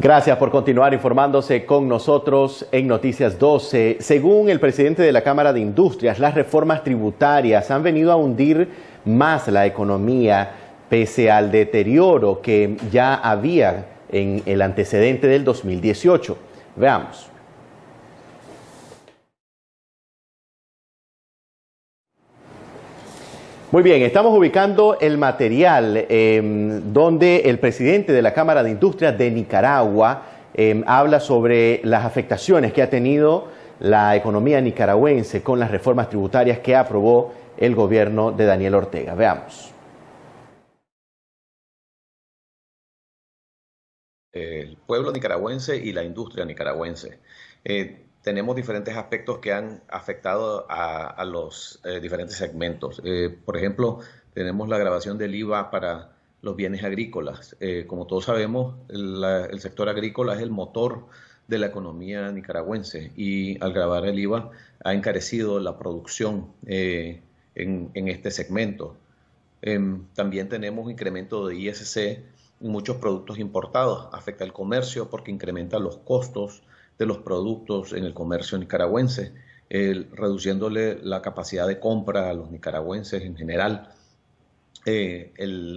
Gracias por continuar informándose con nosotros en Noticias 12. Según el presidente de la Cámara de Industrias, las reformas tributarias han venido a hundir más la economía pese al deterioro que ya había en el antecedente del 2018. Veamos. Muy bien, estamos ubicando el material em, donde el presidente de la Cámara de Industria de Nicaragua em, habla sobre las afectaciones que ha tenido la economía nicaragüense con las reformas tributarias que aprobó el gobierno de Daniel Ortega. Veamos. El pueblo nicaragüense y la industria nicaragüense. Eh, tenemos diferentes aspectos que han afectado a, los eh, diferentes segmentos. Eh, por ejemplo, tenemos la grabación del IVA para los bienes agrícolas. Eh, como todos sabemos, el, sector agrícola es el motor de la economía nicaragüense y al grabar el IVA ha encarecido la producción en, este segmento. Em, también tenemos incremento de ISC en muchos productos importados, afecta el comercio porque incrementa los costos de los productos en el comercio nicaragüense, reduciéndole la capacidad de compra a los nicaragüenses en general. Eh,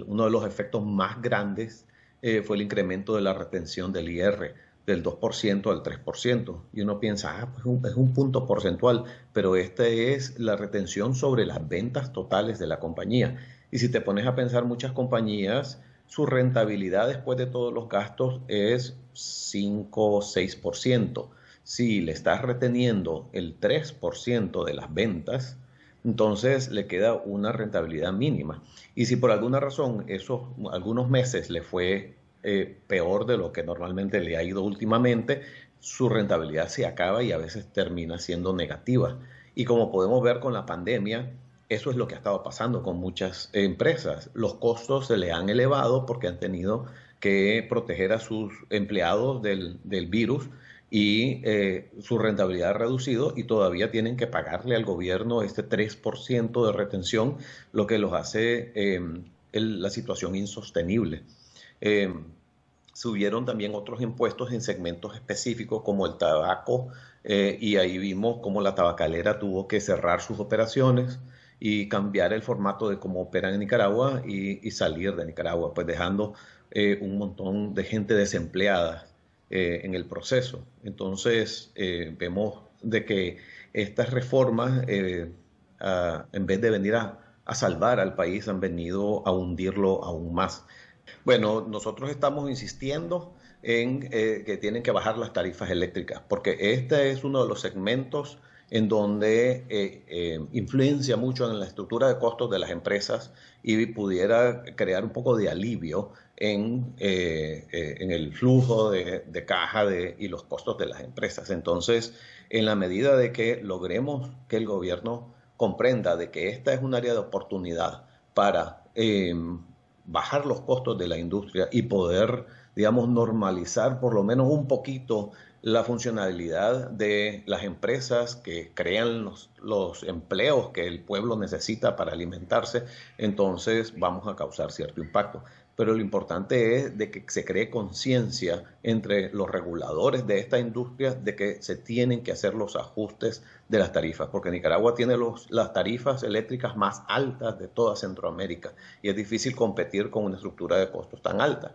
uno de los efectos más grandes eh, fue el incremento de la retención del IR del 2% al 3%. Y uno piensa, ah, pues es un punto porcentual, pero esta es la retención sobre las ventas totales de la compañía. Y si te pones a pensar, muchas compañías su rentabilidad después de todos los gastos es 5 o 6%. Si le estás reteniendo el 3% de las ventas, entonces le queda una rentabilidad mínima. Y si por alguna razón esos algunos meses le fue eh, peor de lo que normalmente le ha ido últimamente, su rentabilidad se acaba y a veces termina siendo negativa. Y como podemos ver con la pandemia, eso es lo que ha estado pasando con muchas empresas. Los costos se le han elevado porque han tenido que proteger a sus empleados del, virus y eh, su rentabilidad ha reducido y todavía tienen que pagarle al gobierno este 3% de retención, lo que los hace eh, la situación insostenible. Eh, subieron también otros impuestos en segmentos específicos como el tabaco y ahí vimos cómo la tabacalera tuvo que cerrar sus operaciones y cambiar el formato de cómo operan en Nicaragua y, salir de Nicaragua, pues dejando eh, un montón de gente desempleada eh, en el proceso. Entonces, eh, vemos de que estas reformas, en vez de venir a, salvar al país, han venido a hundirlo aún más. Bueno, nosotros estamos insistiendo en que tienen que bajar las tarifas eléctricas, porque este es uno de los segmentos en donde eh, eh, influencia mucho en la estructura de costos de las empresas y pudiera crear un poco de alivio en, eh, el flujo de, caja y los costos de las empresas. Entonces, en la medida de que logremos que el gobierno comprenda de que esta es un área de oportunidad para bajar los costos de la industria y poder, digamos, normalizar por lo menos un poquito la funcionalidad de las empresas que crean los, empleos que el pueblo necesita para alimentarse, entonces vamos a causar cierto impacto pero lo importante es que se cree conciencia entre los reguladores de esta industria de que se tienen que hacer los ajustes de las tarifas, porque Nicaragua tiene las tarifas eléctricas más altas de toda Centroamérica y es difícil competir con una estructura de costos tan alta.